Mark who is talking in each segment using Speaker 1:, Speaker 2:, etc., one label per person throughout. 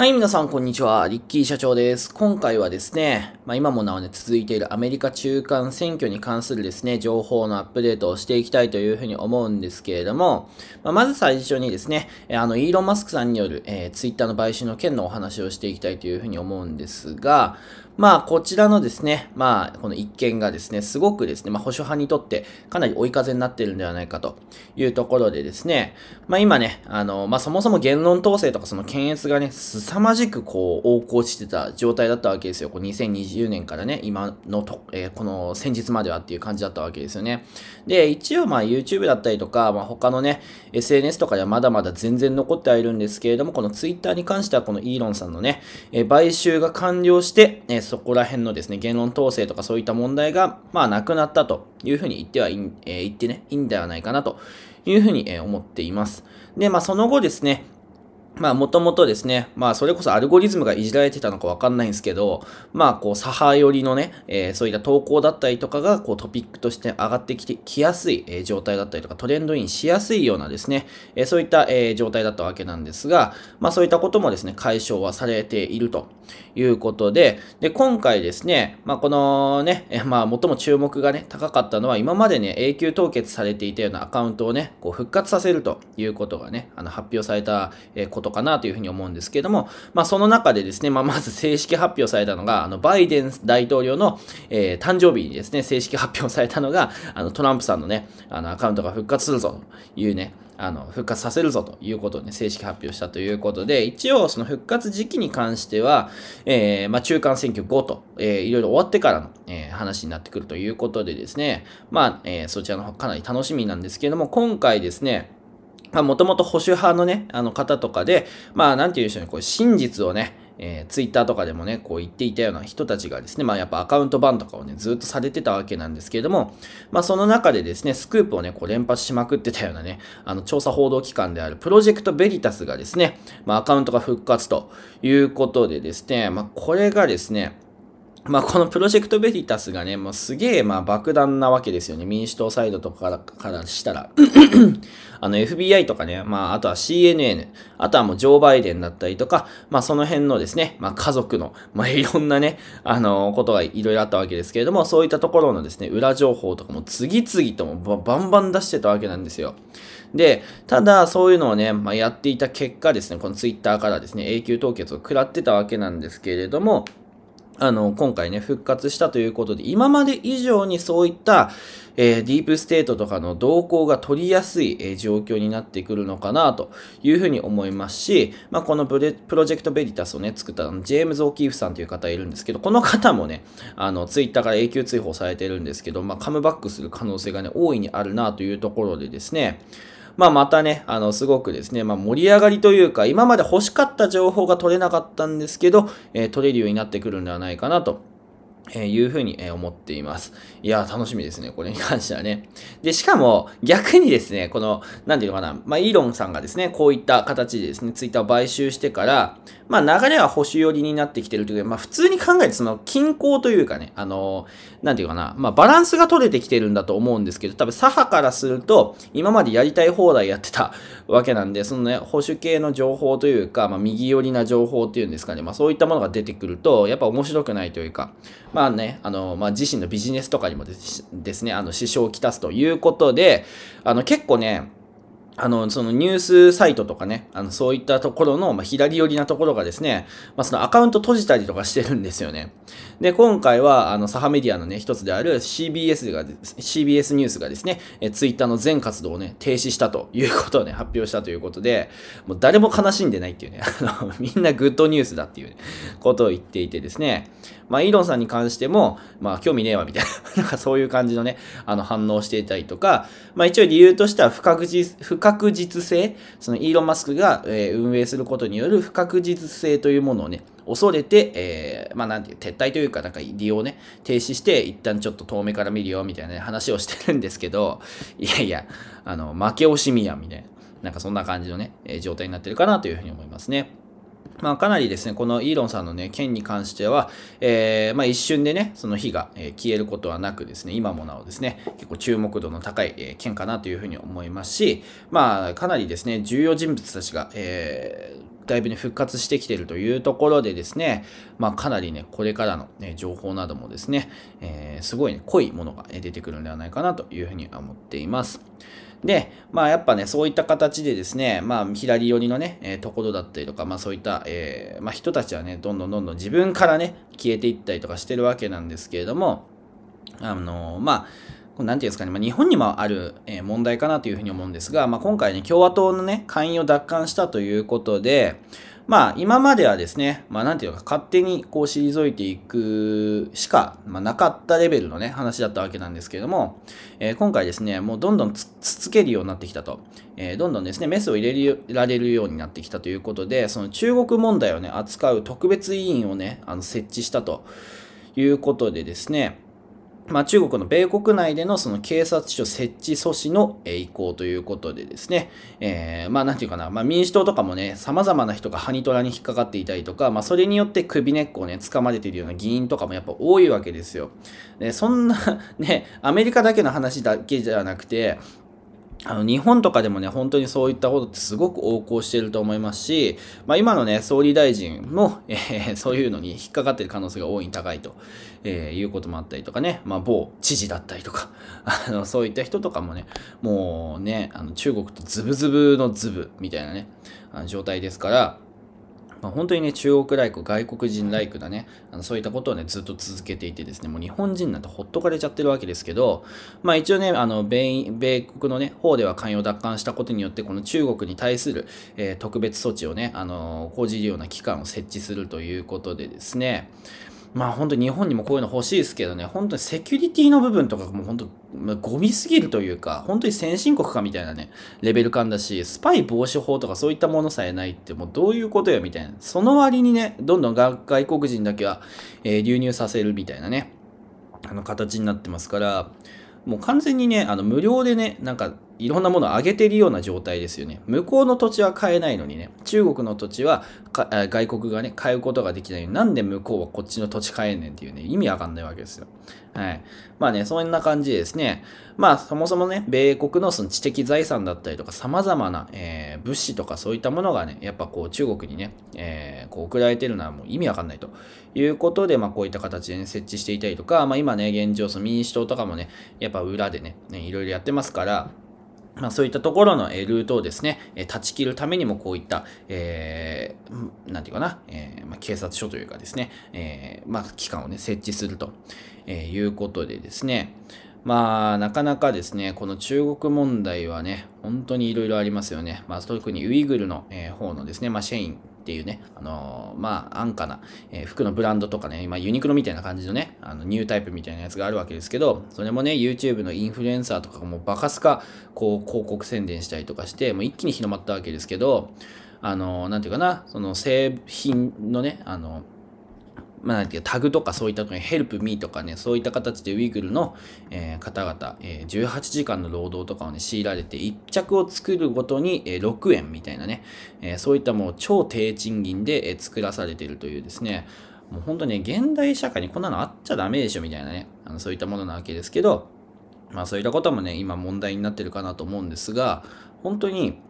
Speaker 1: はい、皆さん、こんにちは。リッキー社長です。今回はですね、まあ、今もなおね、続いているアメリカ中間選挙に関するですね、情報のアップデートをしていきたいというふうに思うんですけれども、まあ、まず最初にですね、あの、イーロン・マスクさんによる、えー、ツイッターの買収の件のお話をしていきたいというふうに思うんですが、まあ、こちらのですね、まあ、この一件がですね、すごくですね、まあ、保守派にとってかなり追い風になっているんではないかというところでですね、まあ今ね、あの、まあそもそも言論統制とかその検閲がね、凄まじくこう、横行してた状態だったわけですよ。こう2020年からね、今のと、えー、この先日まではっていう感じだったわけですよね。で、一応まあ YouTube だったりとか、まあ他のね、SNS とかではまだまだ全然残ってはいるんですけれども、この Twitter に関してはこのイーロンさんのね、えー、買収が完了して、えーそこら辺のですね、言論統制とかそういった問題が、まあ、なくなったというふうに言ってはいい、えー、言ってね、いいんではないかなというふうに、え思っています。で、まあ、その後ですね、まあ、もともとですね、まあ、それこそアルゴリズムがいじられてたのかわかんないんですけど、まあ、こう、左派寄りのね、えー、そういった投稿だったりとかが、こう、トピックとして上がってきて、きやすい、えー、状態だったりとか、トレンドインしやすいようなですね、えー、そういった、えー、状態だったわけなんですが、まあ、そういったこともですね、解消はされているということで、で、今回ですね、まあ、このね、まあ、最も注目がね、高かったのは、今までね、永久凍結されていたようなアカウントをね、こう復活させるということがね、あの発表されたことかなというふうに思うんですけども、まあ、その中でですね、まあ、まず正式発表されたのが、あの、バイデン大統領の、えー、誕生日にですね、正式発表されたのが、あの、トランプさんのね、あの、アカウントが復活するぞというね、あの、復活させるぞということをね、正式発表したということで、一応その復活時期に関しては、えー、まあ、中間選挙後と、えー、いろいろ終わってからの、えー、話になってくるということでですね、まあ、えー、そちらの方かなり楽しみなんですけれども、今回ですね、まあ、もともと保守派のね、あの方とかで、まあ、なんていうんでしょうね、こう、真実をね、えー、ツイッターとかでもね、こう言っていたような人たちがですね、まあやっぱアカウント版とかをね、ずっとされてたわけなんですけれども、まあその中でですね、スクープをね、こう連発しまくってたようなね、あの調査報道機関であるプロジェクトベリタスがですね、まあアカウントが復活ということでですね、まあこれがですね、まあ、このプロジェクトベリタスがね、もうすげえ、まあ、爆弾なわけですよね。民主党サイドとかからしたら。あの、FBI とかね、まあ、あとは CNN、あとはもうジョー・バイデンだったりとか、まあ、その辺のですね、まあ、家族の、まあ、いろんなね、あの、ことがいろいろあったわけですけれども、そういったところのですね、裏情報とかも次々ともバンバン出してたわけなんですよ。で、ただ、そういうのをね、まあ、やっていた結果ですね、この Twitter からですね、永久凍結を食らってたわけなんですけれども、あの、今回ね、復活したということで、今まで以上にそういった、えー、ディープステートとかの動向が取りやすい、えー、状況になってくるのかなというふうに思いますし、まあ、このプロジェクトベリタスをね、作ったジェームズ・オーキーフさんという方いるんですけど、この方もね、あの、ツイッターから永久追放されてるんですけど、まあ、カムバックする可能性がね、大いにあるなというところでですね、まあ、またね、あの、すごくですね、まあ、盛り上がりというか、今まで欲しかった情報が取れなかったんですけど、えー、取れるようになってくるんではないかなとえいうふうに、え思っています。いや楽しみですね。これに関してはね。で、しかも、逆にですね、この、なんていうのかな、まあ、イーロンさんがですね、こういった形でですね、ツイッターを買収してから、まあ、流れは保守寄りになってきてるというか、まあ、普通に考えて、その、均衡というかね、あのなんていうかな、まあ、バランスが取れてきてるんだと思うんですけど、多分、左派からすると、今までやりたい放題やってたわけなんで、そのね、保守系の情報というか、まあ、右寄りな情報っていうんですかね、まあ、そういったものが出てくると、やっぱ面白くないというか、まあまあね、あの、まあ、自身のビジネスとかにもですね、あの、支障をきたすということで、あの、結構ね、あの、そのニュースサイトとかね、あの、そういったところの、まあ、左寄りなところがですね、まあ、そのアカウント閉じたりとかしてるんですよね。で、今回は、あの、サハメディアのね、一つである CBS が、CBS ニュースがですね、え t ツイッターの全活動をね、停止したということをね、発表したということで、もう誰も悲しんでないっていうね、あの、みんなグッドニュースだっていう、ね、ことを言っていてですね、まあ、イーロンさんに関しても、まあ、興味ねえわ、みたいな、なんかそういう感じのね、あの、反応していたりとか、まあ、一応理由としては不確実、不確実性、そのイーロン・マスクが、え運営することによる不確実性というものをね、恐れて、えー、まあなんていう、撤退というか、なんか利用ね、停止して、一旦ちょっと遠目から見るよ、みたいな、話をしてるんですけど、いやいや、あの、負け惜しみや、みたいな、なんかそんな感じのね、え状態になってるかなというふうに思いますね。まあ、かなりですね、このイーロンさんのね、件に関しては、えー、まあ、一瞬でね、その火が、え消えることはなくですね、今もなおですね、結構注目度の高い、え件かなというふうに思いますし、まあ、かなりですね、重要人物たちが、えーだいぶね、復活してきてるというところでですね、まあ、かなりね、これからの、ね、情報などもですね、えー、すごいね、濃いものが出てくるんではないかなというふうに思っています。で、まあやっぱね、そういった形でですね、まあ左寄りのね、えー、ところだったりとか、まあそういった、えー、まあ、人たちはね、どんどんどんどん自分からね、消えていったりとかしてるわけなんですけれども、あのー、まあ、なんていうんですかね、まあ、日本にもある、え問題かなというふうに思うんですが、まあ、今回ね、共和党のね、会員を奪還したということで、まあ、今まではですね、まあ、なんていうか、勝手にこう退いていくしか、まあ、なかったレベルのね、話だったわけなんですけれども、えー、今回ですね、もうどんどんつつけるようになってきたと、えー、どんどんですね、メスを入れられるようになってきたということで、その中国問題をね、扱う特別委員をね、あの設置したということでですね、まあ、中国の米国内でのその警察署設置阻止の意向ということでですね、えー、まあなんていうかな、まあ民主党とかもね、様々な人がハニトラに引っかかっていたりとか、まあそれによって首根っこをね、掴まれているような議員とかもやっぱ多いわけですよ。で、そんなね、アメリカだけの話だけじゃなくて、あの日本とかでもね、本当にそういったことってすごく横行していると思いますし、まあ、今のね、総理大臣も、えー、そういうのに引っかかっている可能性が大いに高いと、えー、いうこともあったりとかね、まあ、某知事だったりとか、あのそういった人とかもね、もうね、あの中国とズブズブのズブみたいなね、あの状態ですから、まあ、本当にね、中国ライク、外国人ライクだね、あのそういったことをね、ずっと続けていてですね、もう日本人なんてほっとかれちゃってるわけですけど、まあ一応ね、あの米、米国のね、方では関与奪還したことによって、この中国に対する、えー、特別措置をね、あの、講じるような機関を設置するということでですね、まあ本当に日本にもこういうの欲しいですけどね、本当にセキュリティの部分とかも本当、まゴミすぎるというか、本当に先進国かみたいなね、レベル感だし、スパイ防止法とかそういったものさえないってもうどういうことよみたいな。その割にね、どんどん外国人だけは、えー、流入させるみたいなね、あの形になってますから、もう完全にね、あの無料でね、なんかいろんなものを上げてるような状態ですよね。向こうの土地は買えないのにね、中国の土地は外国がね、買うことができないのに、なんで向こうはこっちの土地買えんねんっていうね、意味わかんないわけですよ。はい。まあね、そんな感じですね。まあ、そもそもね、米国のその知的財産だったりとか、様々な、えー、物資とかそういったものがね、やっぱこう中国にね、えー、こう送られてるのはもう意味わかんないということで、まあこういった形で、ね、設置していたりとか、まあ今ね、現状、その民主党とかもね、やっぱ裏でね、ねいろいろやってますから、まあ、そういったところの、えルートをですね、え断ち切るためにもこういった、えー、なんていうかな、えー、まあ、警察署というかですね、えー、まあ、機関をね、設置すると、えいうことでですね、まあ、なかなかですね、この中国問題はね、本当にいろいろありますよね。まあ、特にウイグルの、えー、方のですね、まあ、シェインっていうね、あのー、まあ、安価な、えー、服のブランドとかね、今、ユニクロみたいな感じのね、あのニュータイプみたいなやつがあるわけですけど、それもね、YouTube のインフルエンサーとかもバカスカ、こう、広告宣伝したりとかして、もう一気に広まったわけですけど、あのー、なんていうかな、その製品のね、あのーまあ、なんていうタグとかそういったとこに Help Me とかね、そういった形でウイグルの、えー、方々、えー、18時間の労働とかをね、強いられて、1着を作るごとに、えー、6円みたいなね、えー、そういったもう超低賃金で、えー、作らされているというですね、もう本当ね、現代社会にこんなのあっちゃダメでしょみたいなね、あのそういったものなわけですけど、まあそういったこともね、今問題になってるかなと思うんですが、本当に、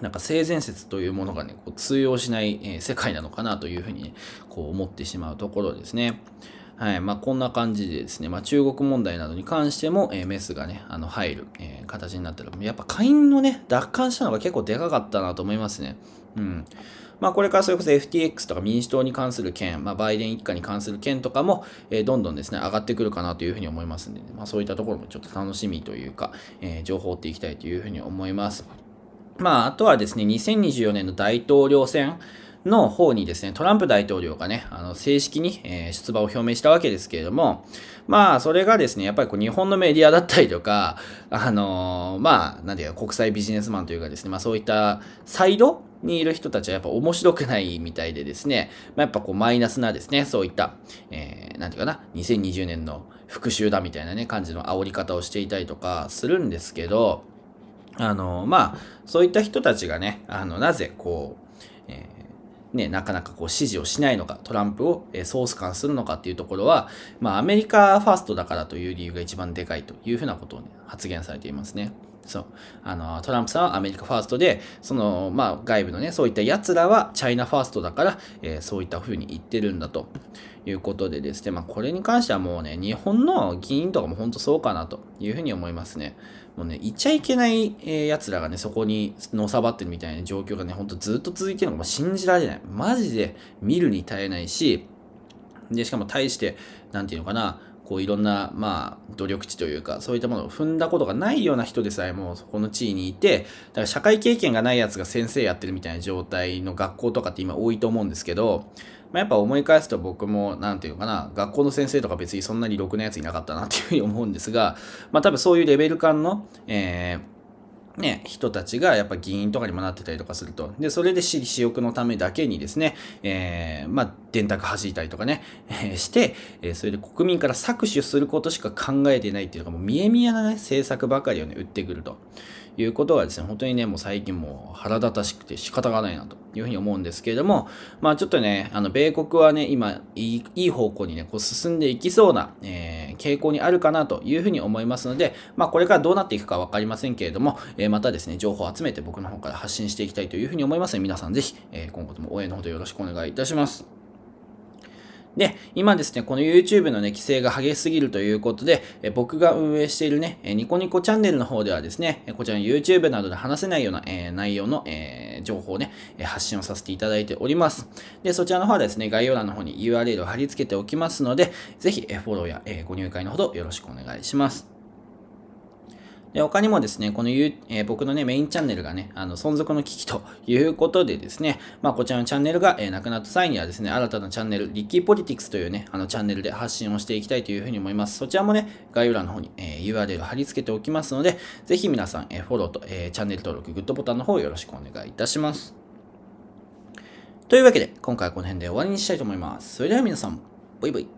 Speaker 1: なんか性善説というものがね、こう通用しない、え世界なのかなというふうに、ね、こう思ってしまうところですね。はい。まあ、こんな感じでですね、まあ、中国問題などに関しても、えー、メスがね、あの、入る、えー、形になってる。やっぱ、下院のね、奪還したのが結構でかかったなと思いますね。うん。まあ、これからそれこそ FTX とか民主党に関する件、まあ、バイデン一家に関する件とかも、えー、どんどんですね、上がってくるかなというふうに思いますんで、ね、まあ、そういったところもちょっと楽しみというか、え情報っていきたいというふうに思います。まあ、あとはですね、2024年の大統領選の方にですね、トランプ大統領がね、あの正式に、え出馬を表明したわけですけれども、まあ、それがですね、やっぱりこう日本のメディアだったりとか、あのー、まあ、なんていうか、国際ビジネスマンというかですね、まあそういったサイドにいる人たちはやっぱ面白くないみたいでですね、まあ、やっぱこうマイナスなですね、そういった、えー、なんていうかな、2020年の復讐だみたいなね、感じの煽り方をしていたりとかするんですけど、あの、まあ、そういった人たちがね、あの、なぜこう、えー、ね、なかなかこう支持をしないのか、トランプを、えー、ソース感するのかっていうところは、まあ、アメリカファーストだからという理由が一番でかいというふうなことをね、発言されていますね。そう。あの、トランプさんはアメリカファーストで、その、まあ、外部のね、そういった奴らはチャイナファーストだから、えー、そういった風に言ってるんだということでですね、まあ、これに関してはもうね、日本の議員とかも本当そうかなというふうに思いますね。もうね、言っちゃいけない、え奴らがね、そこにのさばってるみたいな状況がね、ほんとずっと続いてるのが信じられない。マジで見るに耐えないし、で、しかも対して、なんていうのかな、こういろんな、まあ、努力値というか、そういったものを踏んだことがないような人でさえも、そこの地位にいて、だから社会経験がないやつが先生やってるみたいな状態の学校とかって今多いと思うんですけど、まあ、やっぱ思い返すと僕も、なんていうのかな、学校の先生とか別にそんなにろくなやついなかったなっていうふうに思うんですが、まあ多分そういうレベル感の、えー、ね、人たちがやっぱ議員とかにもなってたりとかすると。で、それで私欲のためだけにですね、えー、まあ、電卓弾いたりとかね、えー、して、えー、それで国民から搾取することしか考えてないっていうか、もう見え見えなね、政策ばかりをね、売ってくるということがですね、本当にね、もう最近もう腹立たしくて仕方がないなと。いうふうに思うんですけれども、まあちょっとね、あの、米国はね、今、いい方向にね、こう進んでいきそうな、えー、傾向にあるかなというふうに思いますので、まあこれからどうなっていくかわかりませんけれども、えー、またですね、情報を集めて僕の方から発信していきたいというふうに思いますので、皆さんぜひ、えー、今後とも応援のほどよろしくお願いいたします。で、今ですね、この YouTube のね、規制が激しすぎるということで、え僕が運営しているね、えニコニコチャンネルの方ではですね、こちらの YouTube などで話せないような、えー、内容の、えー、情報をね、発信をさせていただいております。で、そちらの方はですね、概要欄の方に URL を貼り付けておきますので、ぜひ、えフォローや、えご入会のほどよろしくお願いします。で、他にもですね、この、えー、僕のね、メインチャンネルがね、あの、存続の危機ということでですね、まあ、こちらのチャンネルが、えー、なくなった際にはですね、新たなチャンネル、リッキーポリティクスというね、あの、チャンネルで発信をしていきたいというふうに思います。そちらもね、概要欄の方に、えー、URL 貼り付けておきますので、ぜひ皆さん、えフォローと、えチャンネル登録、グッドボタンの方よろしくお願いいたします。というわけで、今回はこの辺で終わりにしたいと思います。それでは皆さん、バイバイ。